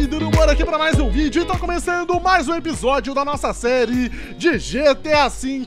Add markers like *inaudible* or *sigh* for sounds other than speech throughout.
aí, Duro Moro aqui para mais um vídeo e tá começando mais um episódio da nossa série de GTA V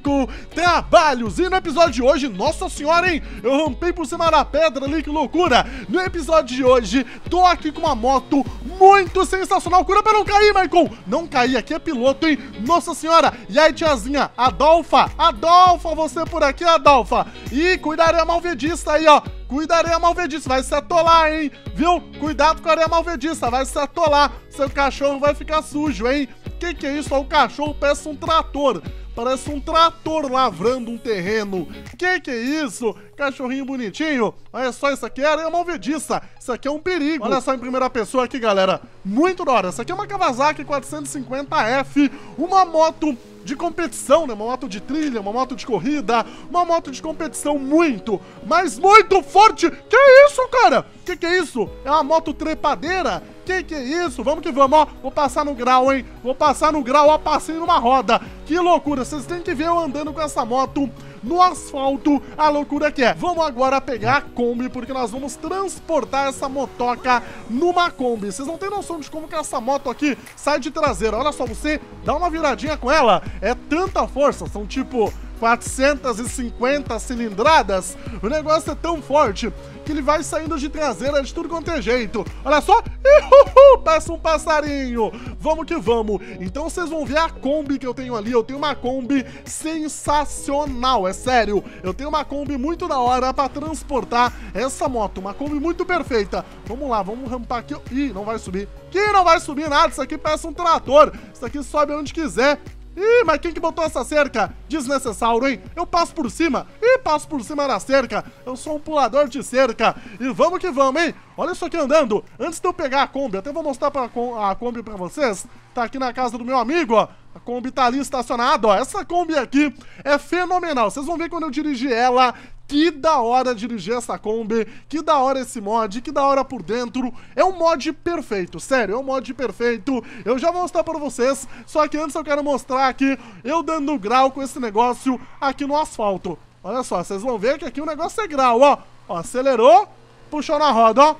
Trabalhos. E no episódio de hoje, nossa senhora, hein? Eu rampei por cima da pedra ali, que loucura! No episódio de hoje, tô aqui com uma moto muito sensacional. Cura pra não cair, Michael! Não cair, aqui é piloto, hein? Nossa senhora! E aí, tiazinha, Adolfa? Adolfa, você por aqui, Adolfa! E cuidado, é malvedista aí, ó! Cuida da areia malvediça, vai se atolar, hein? Viu? Cuidado com a areia malvediça, vai se atolar. Seu cachorro vai ficar sujo, hein? Que que é isso? O é cachorro parece um trator. Parece um trator lavrando um terreno. Que que é isso? Cachorrinho bonitinho. Olha só, isso aqui é areia malvediça. Isso aqui é um perigo. Olha só em primeira pessoa aqui, galera. Muito da hora. Isso aqui é uma Kawasaki 450F. Uma moto de competição, né? Uma moto de trilha, uma moto de corrida, uma moto de competição muito, mas muito forte. Que isso, cara? Que que é isso? É uma moto trepadeira? Que que é isso? Vamos que vamos, ó. Vou passar no grau, hein? Vou passar no grau, ó. Passei numa roda. Que loucura. Vocês têm que ver eu andando com essa moto no asfalto, a loucura que é. Vamos agora pegar a Kombi, porque nós vamos transportar essa motoca numa Kombi. Vocês não têm noção de como que essa moto aqui sai de traseira. Olha só, você dá uma viradinha com ela, é tanta força, são tipo 450 cilindradas. O negócio é tão forte que ele vai saindo de traseira de tudo quanto é jeito. Olha só, Ihuhu, passa um passarinho. Vamos que vamos. Então vocês vão ver a Kombi que eu tenho ali. Eu tenho uma Kombi sensacional, é sério. Eu tenho uma Kombi muito da hora pra transportar essa moto. Uma Kombi muito perfeita. Vamos lá, vamos rampar aqui. Ih, não vai subir. Que não vai subir nada. Isso aqui parece um trator. Isso aqui sobe onde quiser. Ih, mas quem que botou essa cerca? Desnecessário, hein? Eu passo por cima. Ih, passo por cima da cerca. Eu sou um pulador de cerca. E vamos que vamos, hein? Olha isso aqui andando. Antes de eu pegar a Kombi, até vou mostrar pra, a Kombi pra vocês. Tá aqui na casa do meu amigo, ó. A Kombi tá ali estacionada, ó. Essa Kombi aqui é fenomenal. Vocês vão ver quando eu dirigir ela. Que da hora dirigir essa Kombi, que da hora esse mod, que da hora por dentro. É um mod perfeito, sério, é um mod perfeito. Eu já vou mostrar pra vocês, só que antes eu quero mostrar aqui eu dando grau com esse negócio aqui no asfalto. Olha só, vocês vão ver que aqui o negócio é grau, ó. ó acelerou, Puxou na roda, ó.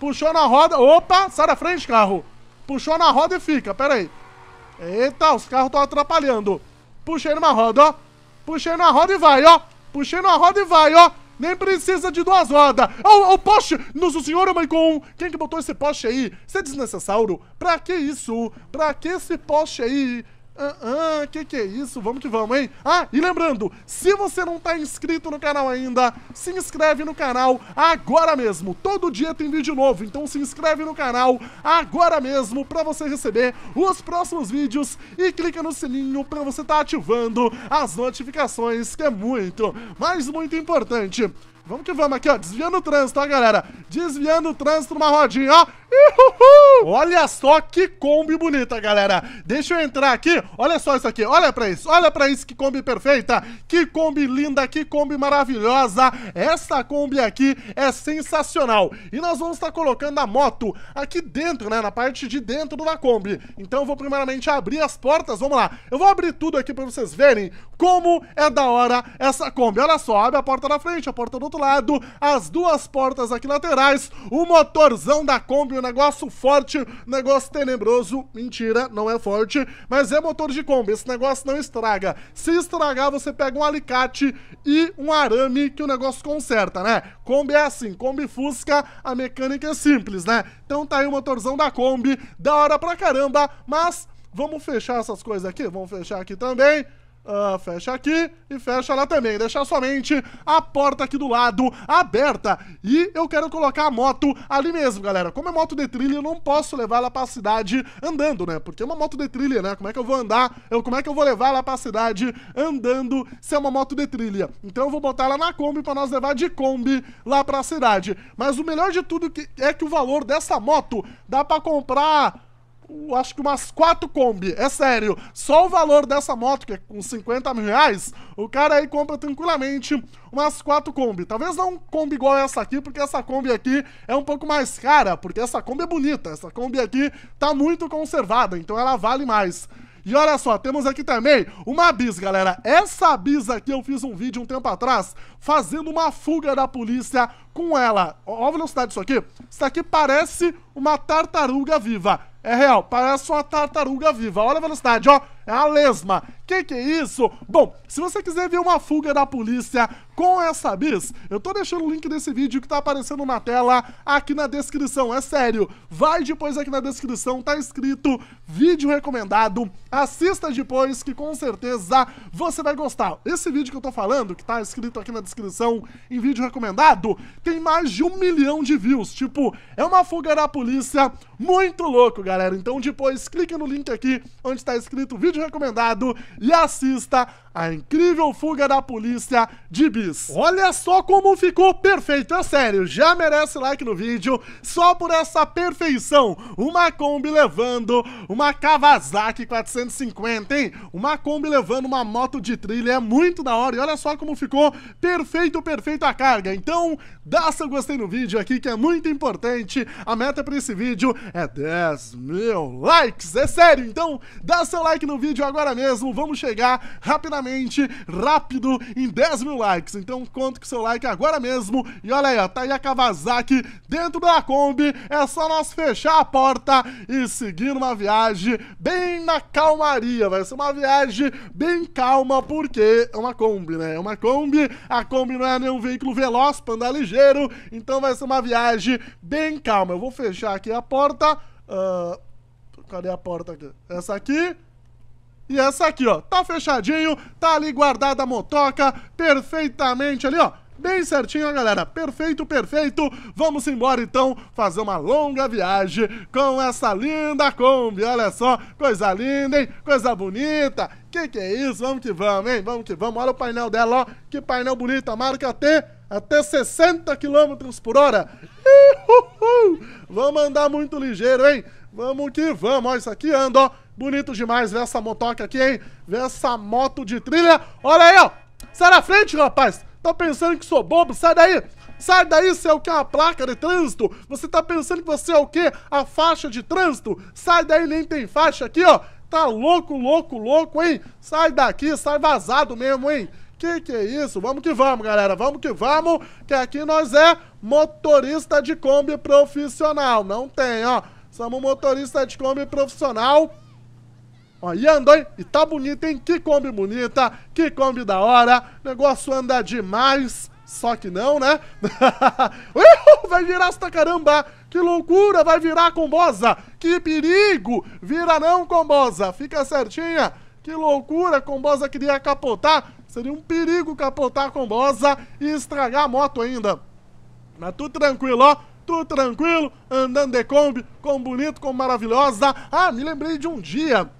Puxou na roda. Opa, sai da frente, carro. Puxou na roda e fica, pera aí. Eita, os carros estão atrapalhando. Puxei numa roda, ó. Puxei numa roda e vai, ó. Puxei numa roda e vai, ó. Nem precisa de duas rodas. Ó, oh, oh, poste! Nossa senhora, Maicon! Quem que botou esse poste aí? Isso é desnecessário. Pra que isso? Pra que esse poste aí? Ah, ah, que que é isso? Vamos que vamos, hein? Ah, e lembrando, se você não tá inscrito no canal ainda, se inscreve no canal agora mesmo. Todo dia tem vídeo novo, então se inscreve no canal agora mesmo pra você receber os próximos vídeos e clica no sininho pra você tá ativando as notificações, que é muito, mas muito importante. Vamos que vamos aqui, ó. Desviando o trânsito, ó, galera? Desviando o trânsito numa rodinha, ó. Ihuhu! Olha só que Kombi bonita, galera. Deixa eu entrar aqui. Olha só isso aqui. Olha pra isso. Olha pra isso. Que Kombi perfeita. Que Kombi linda. Que Kombi maravilhosa. Essa Kombi aqui é sensacional. E nós vamos estar tá colocando a moto aqui dentro, né? Na parte de dentro da Kombi. Então eu vou primeiramente abrir as portas. Vamos lá. Eu vou abrir tudo aqui pra vocês verem como é da hora essa Kombi. Olha só. Abre a porta da frente, a porta do outro lado, as duas portas aqui laterais, o motorzão da Kombi, um negócio forte, negócio tenebroso, mentira, não é forte, mas é motor de Kombi, esse negócio não estraga. Se estragar, você pega um alicate e um arame que o negócio conserta, né? Kombi é assim, Kombi Fusca, a mecânica é simples, né? Então tá aí o motorzão da Kombi, da hora pra caramba, mas vamos fechar essas coisas aqui, vamos fechar aqui também. Ah, fecha aqui e fecha lá também. Deixar somente a porta aqui do lado aberta. E eu quero colocar a moto ali mesmo, galera. Como é moto de trilha, eu não posso levar ela pra cidade andando, né? Porque é uma moto de trilha, né? Como é que eu vou andar? Eu, como é que eu vou levar ela pra cidade andando se é uma moto de trilha? Então eu vou botar ela na Kombi pra nós levar de Kombi lá pra cidade. Mas o melhor de tudo é que o valor dessa moto dá pra comprar acho que umas quatro Kombi. É sério, só o valor dessa moto, que é com 50 mil reais, o cara aí compra tranquilamente umas quatro Kombi. Talvez não um Kombi igual essa aqui, porque essa Kombi aqui é um pouco mais cara, porque essa Kombi é bonita. Essa Kombi aqui tá muito conservada, então ela vale mais. E olha só, temos aqui também uma bis, galera. Essa bis aqui eu fiz um vídeo um tempo atrás fazendo uma fuga da polícia com ela. Olha a velocidade disso aqui. Isso aqui parece uma tartaruga viva. É real, parece uma tartaruga viva. Olha a velocidade, ó. É a lesma. Que que é isso? Bom, se você quiser ver uma fuga da polícia com essa bis, eu tô deixando o link desse vídeo que tá aparecendo na tela aqui na descrição. É sério, vai depois aqui na descrição, tá escrito vídeo recomendado. Assista depois que com certeza você vai gostar. Esse vídeo que eu tô falando, que tá escrito aqui na descrição em vídeo recomendado, tem mais de um milhão de views. Tipo, é uma fuga da polícia muito louco, galera. Então depois clique no link aqui onde tá escrito vídeo vídeo recomendado e assista a incrível fuga da polícia de bis. Olha só como ficou perfeito, é sério, já merece like no vídeo só por essa perfeição. Uma Kombi levando uma Kawasaki 450, hein? Uma Kombi levando uma moto de trilha, é muito da hora e olha só como ficou perfeito, perfeito a carga. Então, dá seu gostei no vídeo aqui que é muito importante. A meta para esse vídeo é 10 mil likes, é sério, então dá seu like no vídeo vídeo agora mesmo. Vamos chegar rapidamente, rápido, em 10 mil likes. Então conto com seu like agora mesmo. E olha aí, ó, tá aí a Kawasaki dentro da Kombi. É só nós fechar a porta e seguir uma viagem bem na calmaria. Vai ser uma viagem bem calma, porque é uma Kombi, né? É uma Kombi. A Kombi não é nenhum veículo veloz pra andar ligeiro. Então vai ser uma viagem bem calma. Eu vou fechar aqui a porta. Uh, cadê a porta aqui? Essa aqui. E essa aqui, ó, tá fechadinho, tá ali guardada a motoca, perfeitamente ali, ó. Bem certinho, galera. Perfeito, perfeito. Vamos embora, então, fazer uma longa viagem com essa linda Kombi. Olha só, coisa linda, hein? Coisa bonita. Que que é isso? Vamos que vamos, hein? Vamos que vamos. Olha o painel dela, ó. Que painel bonito. marca até, até 60 km por hora. Uhul! Vamos andar muito ligeiro, hein? Vamos que vamos. Ó, isso aqui anda, ó. Bonito demais ver essa motoca aqui, hein? Ver essa moto de trilha. Olha aí, ó. Sai da frente, rapaz. Tá pensando que sou bobo? Sai daí. Sai daí, você é o que? A placa de trânsito? Você tá pensando que você é o que? A faixa de trânsito? Sai daí, nem tem faixa aqui, ó. Tá louco, louco, louco, hein? Sai daqui, sai vazado mesmo, hein? Que que é isso? Vamos que vamos, galera. Vamos que vamos, que aqui nós é motorista de Kombi profissional. Não tem, ó. Somos motorista de Kombi profissional. Ó, e andou, hein? E tá bonito, hein? Que Kombi bonita, que Kombi da hora. negócio anda demais. Só que não, né? *laughs* vai virar esta caramba! Que loucura! Vai virar combosa! Que perigo! Vira não, combosa! Fica certinha! Que loucura! Combosa queria capotar! Seria um perigo capotar a combosa e estragar a moto ainda. Mas tudo tranquilo, ó! Tudo tranquilo, andando de Kombi, com bonito, com maravilhosa. Ah, me lembrei de um dia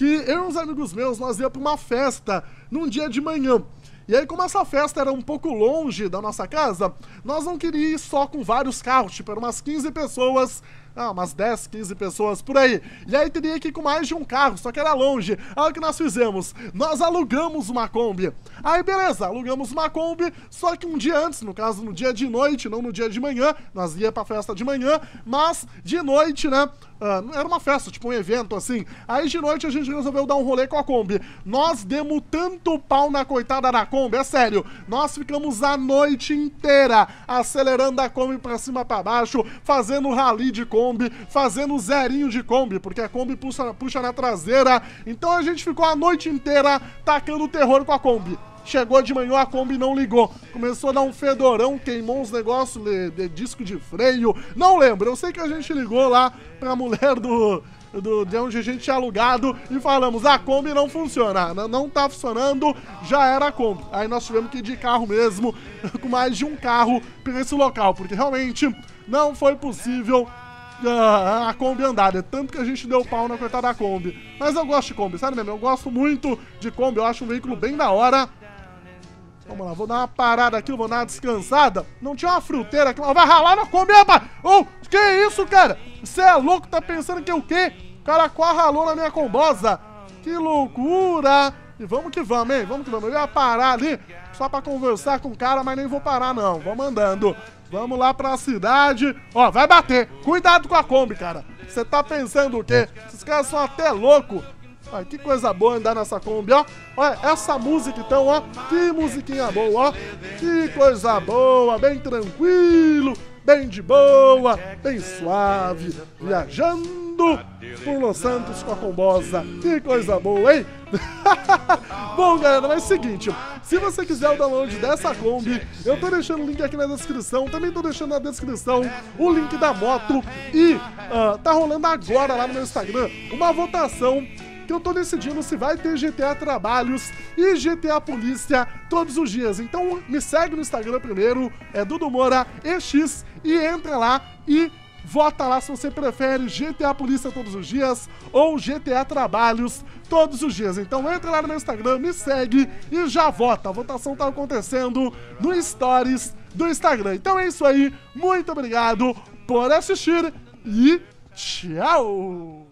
que eu e uns amigos meus, nós íamos pra uma festa num dia de manhã. E aí, como essa festa era um pouco longe da nossa casa, nós não queríamos ir só com vários carros, tipo, eram umas 15 pessoas ah, umas 10, 15 pessoas por aí. E aí teria que ir com mais de um carro, só que era longe. Aí o que nós fizemos? Nós alugamos uma Kombi. Aí beleza, alugamos uma Kombi, só que um dia antes, no caso no dia de noite, não no dia de manhã, nós ia pra festa de manhã, mas de noite, né? Uh, era uma festa, tipo um evento assim. Aí de noite a gente resolveu dar um rolê com a Kombi. Nós demos tanto pau na coitada da Kombi, é sério. Nós ficamos a noite inteira acelerando a Kombi pra cima pra baixo, fazendo rally de Kombi Kombi, fazendo zerinho de Kombi, porque a Kombi puxa, puxa na traseira. Então a gente ficou a noite inteira tacando terror com a Kombi. Chegou de manhã, a Kombi não ligou. Começou a dar um fedorão, queimou uns negócios de, de, disco de freio. Não lembro, eu sei que a gente ligou lá pra mulher do. Do, de onde a gente tinha alugado e falamos: a Kombi não funciona, não, não tá funcionando, já era a Kombi. Aí nós tivemos que ir de carro mesmo, *laughs* com mais de um carro pra esse local, porque realmente não foi possível a, ah, a Kombi andada. Né? Tanto que a gente deu pau na coitada da Kombi. Mas eu gosto de Kombi, sabe mesmo. Eu gosto muito de Kombi. Eu acho um veículo bem da hora. Vamos lá, vou dar uma parada aqui, vou dar uma descansada. Não tinha uma fruteira aqui, mas vai ralar na Kombi, rapaz! oh, que isso, cara? Você é louco, tá pensando que é o quê? O cara quase ralou na minha combosa. Que loucura! E vamos que vamos, hein? Vamos que vamos. Eu ia parar ali só pra conversar com o cara, mas nem vou parar, não. Vamos andando. Vamos lá pra cidade. Ó, vai bater. Cuidado com a Kombi, cara. Você tá pensando o quê? Esses caras são até loucos. Ai, que coisa boa andar nessa Kombi, ó. Olha, essa música então, ó. Que musiquinha boa, ó. Que coisa boa, bem tranquilo, bem de boa, bem suave. Viajando do Los Santos com a Combosa. Que coisa boa, hein? *laughs* Bom, galera, mas é o seguinte, se você quiser o download dessa Kombi, eu tô deixando o link aqui na descrição, também tô deixando na descrição o link da moto e uh, tá rolando agora lá no meu Instagram uma votação que eu tô decidindo se vai ter GTA Trabalhos e GTA Polícia todos os dias. Então me segue no Instagram primeiro, é Dudu Moura EX, e entra lá e Vota lá se você prefere GTA Polícia todos os dias ou GTA Trabalhos todos os dias. Então entra lá no meu Instagram, me segue e já vota. A votação tá acontecendo no Stories do Instagram. Então é isso aí. Muito obrigado por assistir e tchau!